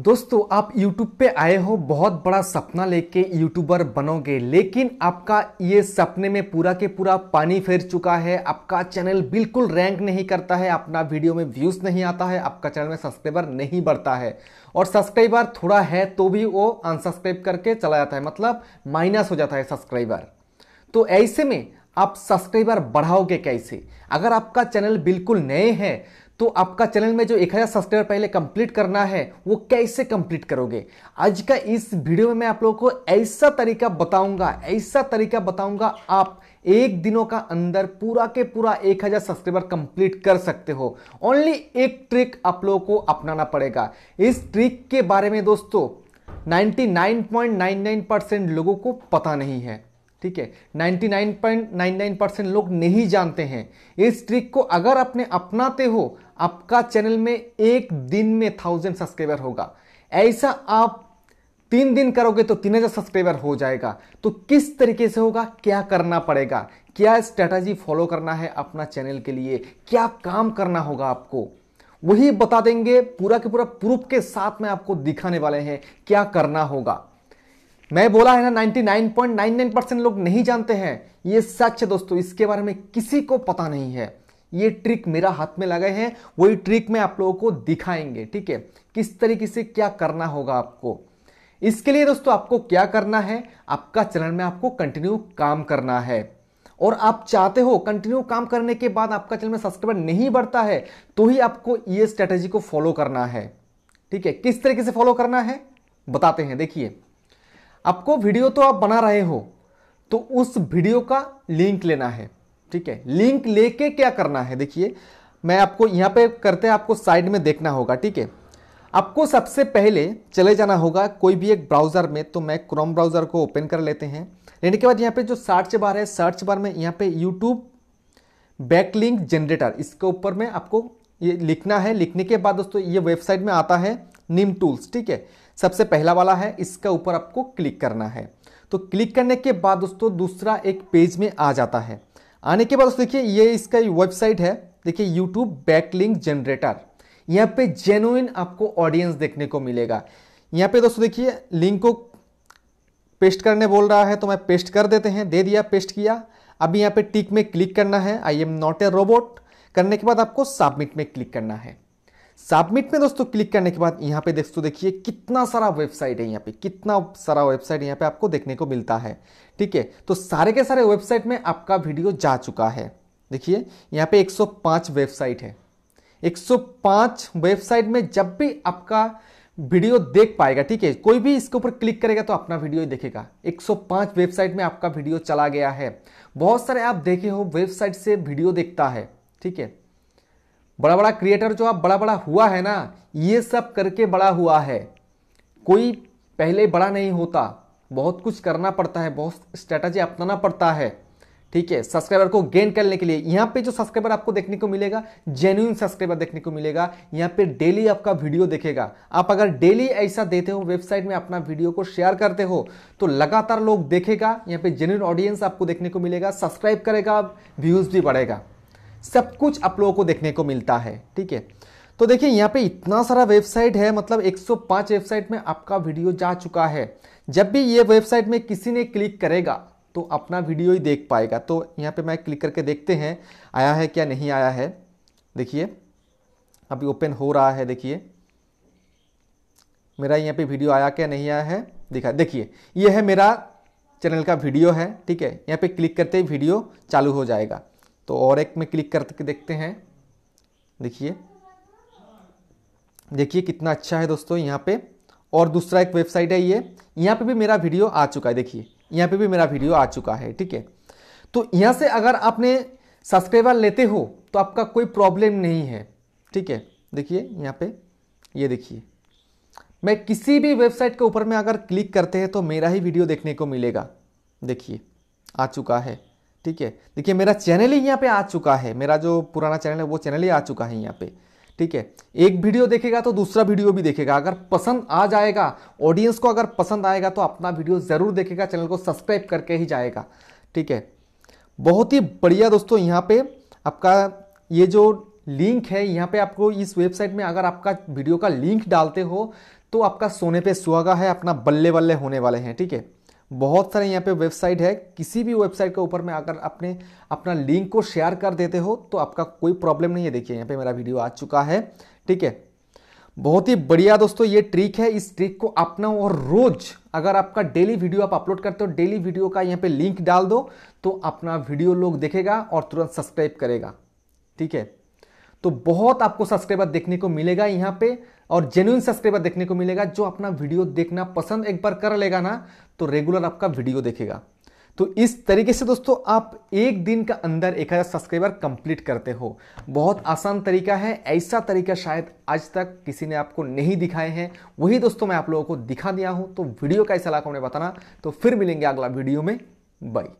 दोस्तों आप YouTube पे आए हो बहुत बड़ा सपना लेके यूट्यूबर बनोगे लेकिन आपका ये सपने में पूरा के पूरा पानी फेर चुका है आपका चैनल बिल्कुल रैंक नहीं करता है अपना वीडियो में व्यूज़ नहीं आता है आपका चैनल में सब्सक्राइबर नहीं बढ़ता है और सब्सक्राइबर थोड़ा है तो भी वो अनसब्सक्राइब करके चला जाता है मतलब माइनस हो जाता है सब्सक्राइबर तो ऐसे में आप सब्सक्राइबर बढ़ाओगे कैसे अगर आपका चैनल बिल्कुल नए हैं तो आपका चैनल में जो 1000 सब्सक्राइबर पहले कंप्लीट करना है वो कैसे कंप्लीट करोगे आज का इस वीडियो में मैं आप लोगों को ऐसा तरीका बताऊंगा ऐसा तरीका बताऊंगा आप एक दिनों का अंदर पूरा के पूरा 1000 सब्सक्राइबर कंप्लीट कर सकते हो ओनली एक ट्रिक आप लोगों को अपनाना पड़ेगा इस ट्रिक के बारे में दोस्तों 99.99 परसेंट लोगों को पता नहीं है ठीक है 99.99 परसेंट लोग नहीं जानते हैं इस ट्रिक को अगर आपने अपनाते हो आपका चैनल में एक दिन में थाउजेंड सब्सक्राइबर होगा ऐसा आप तीन दिन करोगे तो तीन हज़ार सब्सक्राइबर हो जाएगा तो किस तरीके से होगा क्या करना पड़ेगा क्या स्ट्रैटेजी फॉलो करना है अपना चैनल के लिए क्या काम करना होगा आपको वही बता देंगे पूरा के पूरा प्रूफ के साथ में आपको दिखाने वाले हैं क्या करना होगा मैं बोला है ना 99.99 परसेंट लोग नहीं जानते हैं ये सच है दोस्तों इसके बारे में किसी को पता नहीं है ये ट्रिक मेरा हाथ में लगे हैं वही ट्रिक मैं आप लोगों को दिखाएंगे ठीक है किस तरीके से क्या करना होगा आपको इसके लिए दोस्तों आपको क्या करना है आपका चैनल में आपको कंटिन्यू काम करना है और आप चाहते हो कंटिन्यू काम करने के बाद आपका चैनल में सब्सक्राइबर नहीं बढ़ता है तो ही आपको ये स्ट्रेटेजी को फॉलो करना है ठीक है किस तरीके से फॉलो करना है बताते हैं देखिए आपको वीडियो तो आप बना रहे हो तो उस वीडियो का लिंक लेना है ठीक है लिंक लेके क्या करना है देखिए मैं आपको यहाँ पे करते हैं आपको साइड में देखना होगा ठीक है आपको सबसे पहले चले जाना होगा कोई भी एक ब्राउज़र में तो मैं क्रोम ब्राउज़र को ओपन कर लेते हैं लेने के बाद यहाँ पे जो सर्च बार है सर्च बार में यहाँ पे यूट्यूब बैकलिंक जनरेटर इसके ऊपर में आपको ये लिखना है लिखने के बाद दोस्तों ये वेबसाइट में आता है निम टूल्स ठीक है सबसे पहला वाला है इसका ऊपर आपको क्लिक करना है तो क्लिक करने के बाद दोस्तों दूसरा एक पेज में आ जाता है आने के बाद दोस्तों देखिए ये इसका वेबसाइट है देखिए यूट्यूब बैकलिंक जनरेटर यहाँ पे जेनुइन आपको ऑडियंस देखने को मिलेगा यहाँ पे दोस्तों देखिए लिंक को पेस्ट करने बोल रहा है तो मैं पेस्ट कर देते हैं दे दिया पेस्ट किया अभी यहाँ पे टिक में क्लिक करना है I am not a robot करने के बाद आपको सबमिट में क्लिक करना है सबमिट में दोस्तों क्लिक करने के बाद यहाँ पे दोस्तों देखिए कितना सारा वेबसाइट है यहाँ पे कितना सारा वेबसाइट यहाँ पे आपको देखने को मिलता है ठीक है तो सारे के सारे वेबसाइट में आपका वीडियो जा चुका है देखिए यहाँ पे 105 वेबसाइट है 105 वेबसाइट में जब भी आपका वीडियो देख पाएगा ठीक है कोई भी इसके ऊपर क्लिक करेगा तो अपना वीडियो देखेगा 105 वेबसाइट में आपका वीडियो चला गया है बहुत सारे आप देखे हो वेबसाइट से वीडियो देखता है ठीक है बड़ा बड़ा क्रिएटर जो आप बड़ा बड़ा हुआ है ना ये सब करके बड़ा हुआ है कोई पहले बड़ा नहीं होता बहुत कुछ करना पड़ता है बहुत स्ट्रैटेजी अपनाना पड़ता है ठीक है सब्सक्राइबर को गेन करने के लिए यहाँ पे जो सब्सक्राइबर आपको देखने को मिलेगा जेन्यून सब्सक्राइबर देखने को मिलेगा यहाँ पे डेली आपका वीडियो देखेगा आप अगर डेली ऐसा देते हो वेबसाइट में अपना वीडियो को शेयर करते हो तो लगातार लोग देखेगा यहाँ पे जेन्यून ऑडियंस आपको देखने को मिलेगा सब्सक्राइब करेगा व्यूज भी बढ़ेगा सब कुछ आप लोगों को देखने को मिलता है ठीक है तो देखिए यहाँ पे इतना सारा वेबसाइट है मतलब 105 वेबसाइट में आपका वीडियो जा चुका है जब भी ये वेबसाइट में किसी ने क्लिक करेगा तो अपना वीडियो ही देख पाएगा तो यहाँ पे मैं क्लिक करके देखते हैं आया है क्या नहीं आया है देखिए अभी ओपन हो रहा है देखिए मेरा यहाँ पे वीडियो आया क्या नहीं आया है दिखा देखिए ये है मेरा चैनल का वीडियो है ठीक है यहाँ पे क्लिक करते ही वीडियो चालू हो जाएगा तो और एक में क्लिक करके देखते हैं देखिए देखिए कितना अच्छा है दोस्तों यहाँ पे और दूसरा एक वेबसाइट है ये यहाँ पे भी मेरा वीडियो आ चुका है देखिए यहाँ पे भी मेरा वीडियो आ चुका है ठीक है तो यहाँ से अगर आपने सब्सक्राइबर लेते हो तो आपका कोई प्रॉब्लम नहीं है ठीक है देखिए यहाँ पे ये देखिए मैं किसी भी वेबसाइट के ऊपर में अगर क्लिक करते हैं तो मेरा ही वीडियो देखने को मिलेगा देखिए आ चुका है ठीक है देखिए मेरा चैनल ही यहाँ पे आ चुका है मेरा जो पुराना चैनल है वो चैनल ही आ चुका है यहाँ पे ठीक है एक वीडियो देखेगा तो दूसरा वीडियो भी देखेगा अगर पसंद आ जाएगा ऑडियंस को अगर पसंद आएगा तो अपना वीडियो ज़रूर देखेगा चैनल को सब्सक्राइब करके ही जाएगा ठीक है बहुत ही बढ़िया दोस्तों यहाँ पे आपका ये जो लिंक है यहाँ पे आपको इस वेबसाइट में अगर आपका वीडियो का लिंक डालते हो तो आपका सोने पे सुहागा है अपना बल्ले बल्ले होने वाले हैं ठीक है बहुत सारे यहाँ पे वेबसाइट है किसी भी वेबसाइट के ऊपर में अगर अपने अपना लिंक को शेयर कर देते हो तो आपका कोई प्रॉब्लम नहीं है देखिए यहाँ पे मेरा वीडियो आ चुका है ठीक है बहुत ही बढ़िया दोस्तों ये ट्रिक है इस ट्रिक को अपनाओ और रोज अगर आपका डेली वीडियो आप अपलोड करते हो डेली वीडियो का यहाँ पे लिंक डाल दो तो अपना वीडियो लोग देखेगा और तुरंत सब्सक्राइब करेगा ठीक है तो बहुत आपको सब्सक्राइबर देखने को मिलेगा यहाँ पे और जेन्यून सब्सक्राइबर देखने को मिलेगा जो अपना वीडियो देखना पसंद एक बार कर लेगा ना तो रेगुलर आपका वीडियो देखेगा तो इस तरीके से दोस्तों आप एक दिन का अंदर एक हज़ार सब्सक्राइबर कंप्लीट करते हो बहुत आसान तरीका है ऐसा तरीका शायद आज तक किसी ने आपको नहीं दिखाए हैं वही दोस्तों मैं आप लोगों को दिखा दिया हूं तो वीडियो का ऐसा लाख उन्हें बताना तो फिर मिलेंगे अगला वीडियो में बाई